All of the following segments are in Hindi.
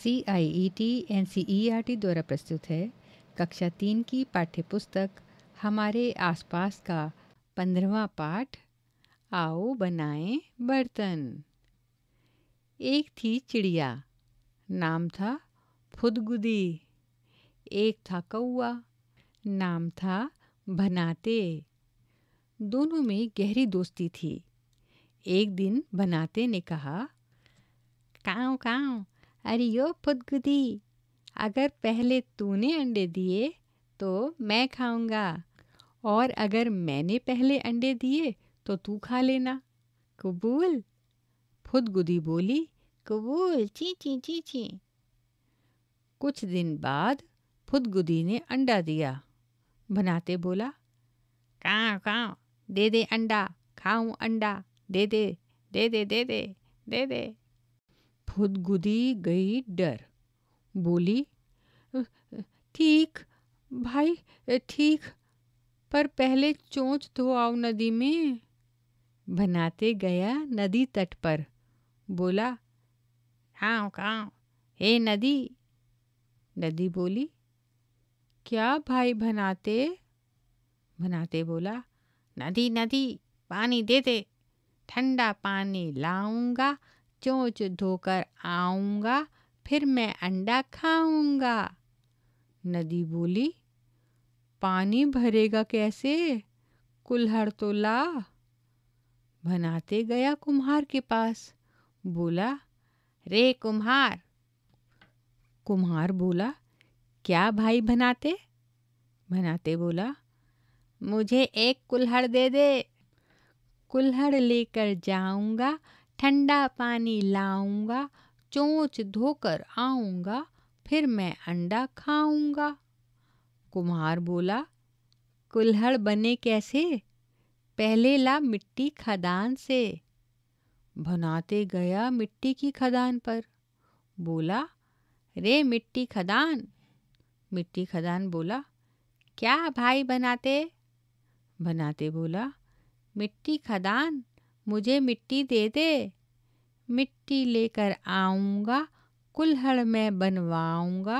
C I E T N C E R T द्वारा प्रस्तुत है कक्षा तीन की पाठ्य पुस्तक हमारे आसपास का पंद्रवा पाठ आओ बनाएं बर्तन एक थी चिड़िया नाम था फुदगुदी एक था कौआ नाम था भनाते दोनों में गहरी दोस्ती थी एक दिन बनाते ने कहा काँव काँव यो फुदगुदी अगर पहले तूने अंडे दिए तो मैं खाऊंगा और अगर मैंने पहले अंडे दिए तो तू खा लेना कबूल फुदगुदी बोली कबूल ची ची ची ची कुछ दिन बाद फुदगुदी ने अंडा दिया बनाते बोला का का दे दे अंडा खाऊं अंडा दे दे दे दे दे दे दे दे दे दे दे दे दे दे फुदगुदी गई डर बोली ठीक भाई ठीक पर पहले चोंच धो आओ नदी में बनाते गया नदी तट पर बोला हाँ कहा हे नदी नदी बोली क्या भाई भनाते भनाते बोला नदी नदी पानी दे दे ठंडा पानी लाऊंगा चोंच धोकर आऊंगा फिर मैं अंडा खाऊंगा नदी बोली पानी भरेगा कैसे कुल्हड़ तो ला भनाते गया कुम्हार के पास बोला रे कुम्हार कुम्हार बोला क्या भाई भनाते भनाते बोला मुझे एक कुल्हड़ दे दे कुल्हड़ लेकर जाऊंगा ठंडा पानी लाऊंगा चोंच धोकर आऊंगा फिर मैं अंडा खाऊंगा कुम्हार बोला कुल्हड़ बने कैसे पहले ला मिट्टी खदान से भनाते गया मिट्टी की खदान पर बोला रे मिट्टी खदान मिट्टी खदान बोला क्या भाई बनाते बनाते बोला मिट्टी खदान मुझे मिट्टी दे दे मिट्टी लेकर आऊँगा कुल्हड़ में बनवाऊँगा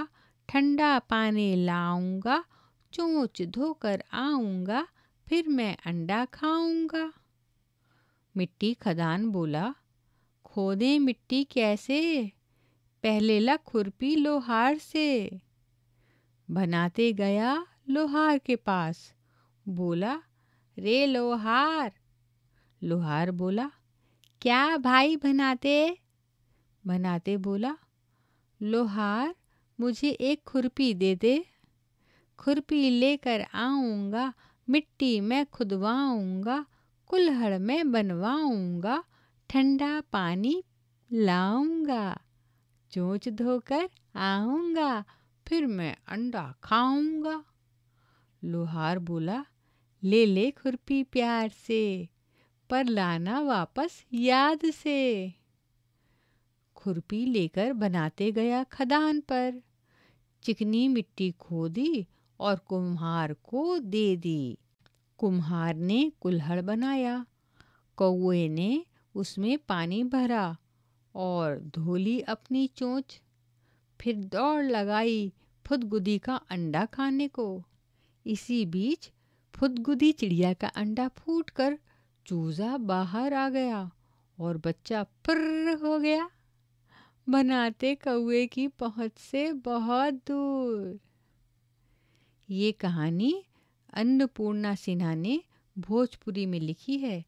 ठंडा पानी लाऊँगा चोंच धोकर आऊँगा फिर मैं अंडा खाऊँगा मिट्टी खदान बोला खोदे मिट्टी कैसे पहले ला खुरपी लोहार से बनाते गया लोहार के पास बोला रे लोहार लोहार बोला क्या भाई बनाते बनाते बोला लोहार मुझे एक खुरपी दे दे खुरपी लेकर आऊँगा मिट्टी में खुदवाऊँगा कुल्हड़ में बनवाऊँगा ठंडा पानी लाऊँगा चोंच धोकर आऊँगा फिर मैं अंडा खाऊँगा लोहार बोला ले ले खुरपी प्यार से पर लाना वापस याद से खुरपी लेकर बनाते गया खदान पर चिकनी मिट्टी खोदी और कुम्हार को दे दी कुम्हार ने कुल्हड़ बनाया कौए ने उसमें पानी भरा और धोली अपनी चोंच फिर दौड़ लगाई फुदगुदी का अंडा खाने को इसी बीच फुदगुदी चिड़िया का अंडा फूट कर चूज़ा बाहर आ गया और बच्चा फुर्र हो गया बनाते कौए की पहुंच से बहुत दूर ये कहानी अन्नपूर्णा सिन्हा ने भोजपुरी में लिखी है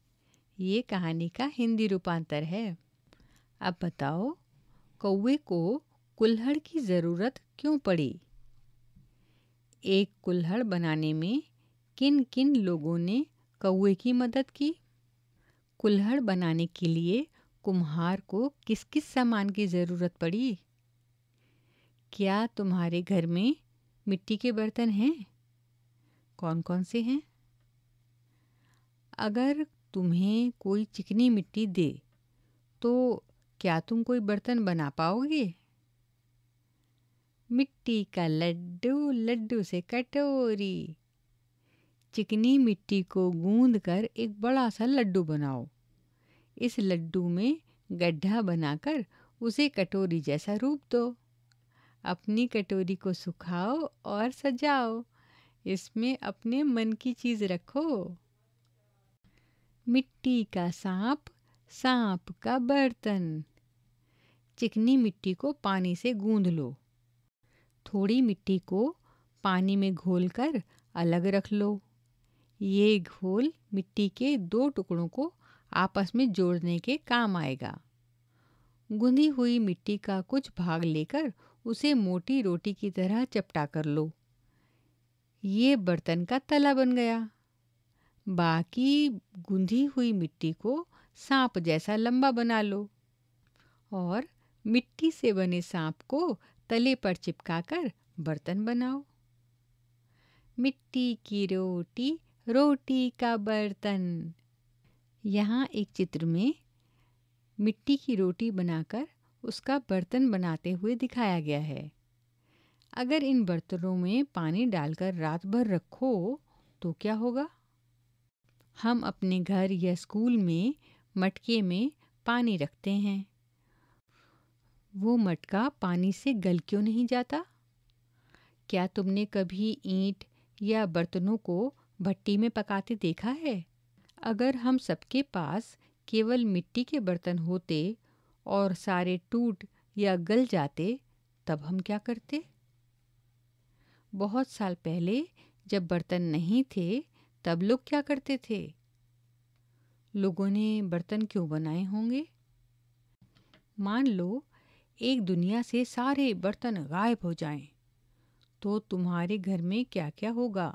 ये कहानी का हिंदी रूपांतर है अब बताओ कौए को कुल्हड़ की ज़रूरत क्यों पड़ी एक कुल्हड़ बनाने में किन किन लोगों ने कौए की मदद की कुल्हड़ बनाने के लिए कुम्हार को किस किस सामान की ज़रूरत पड़ी क्या तुम्हारे घर में मिट्टी के बर्तन हैं कौन कौन से हैं अगर तुम्हें कोई चिकनी मिट्टी दे तो क्या तुम कोई बर्तन बना पाओगे मिट्टी का लड्डू लड्डू से कटोरी चिकनी मिट्टी को गूंद कर एक बड़ा सा लड्डू बनाओ इस लड्डू में गड्ढा बनाकर उसे कटोरी जैसा रूप दो अपनी कटोरी को सुखाओ और सजाओ इसमें अपने मन की चीज़ रखो मिट्टी का सांप सांप का बर्तन चिकनी मिट्टी को पानी से गूंद लो थोड़ी मिट्टी को पानी में घोलकर अलग रख लो ये घोल मिट्टी के दो टुकड़ों को आपस में जोड़ने के काम आएगा गूंधी हुई मिट्टी का कुछ भाग लेकर उसे मोटी रोटी की तरह चपटा कर लो ये बर्तन का तला बन गया बाकी गुंधी हुई मिट्टी को सांप जैसा लंबा बना लो और मिट्टी से बने सांप को तले पर चिपकाकर बर्तन बनाओ मिट्टी की रोटी रोटी का बर्तन यहाँ एक चित्र में मिट्टी की रोटी बनाकर उसका बर्तन बनाते हुए दिखाया गया है अगर इन बर्तनों में पानी डालकर रात भर रखो तो क्या होगा हम अपने घर या स्कूल में मटके में पानी रखते हैं वो मटका पानी से गल क्यों नहीं जाता क्या तुमने कभी ईंट या बर्तनों को भट्टी में पकाते देखा है अगर हम सबके पास केवल मिट्टी के बर्तन होते और सारे टूट या गल जाते तब हम क्या करते बहुत साल पहले जब बर्तन नहीं थे तब लोग क्या करते थे लोगों ने बर्तन क्यों बनाए होंगे मान लो एक दुनिया से सारे बर्तन गायब हो जाएं, तो तुम्हारे घर में क्या क्या होगा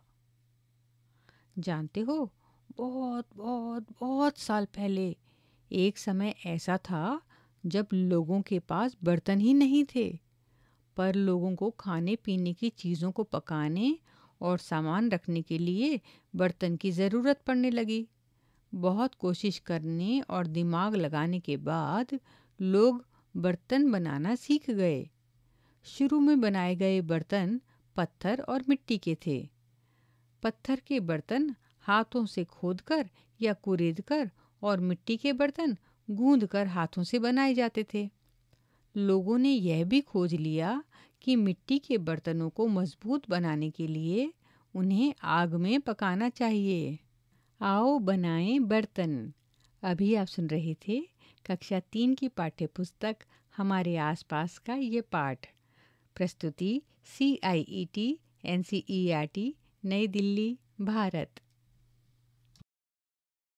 जानते हो बहुत बहुत बहुत साल पहले एक समय ऐसा था जब लोगों के पास बर्तन ही नहीं थे पर लोगों को खाने पीने की चीज़ों को पकाने और सामान रखने के लिए बर्तन की ज़रूरत पड़ने लगी बहुत कोशिश करने और दिमाग लगाने के बाद लोग बर्तन बनाना सीख गए शुरू में बनाए गए बर्तन पत्थर और मिट्टी के थे पत्थर के बर्तन हाथों से खोदकर या कुरेदकर और मिट्टी के बर्तन गूंदकर हाथों से बनाए जाते थे लोगों ने यह भी खोज लिया कि मिट्टी के बर्तनों को मजबूत बनाने के लिए उन्हें आग में पकाना चाहिए आओ बनाएं बर्तन अभी आप सुन रहे थे कक्षा तीन की पाठ्य पुस्तक हमारे आसपास का ये पाठ प्रस्तुति C I E T N C E R T New Delhi Bharat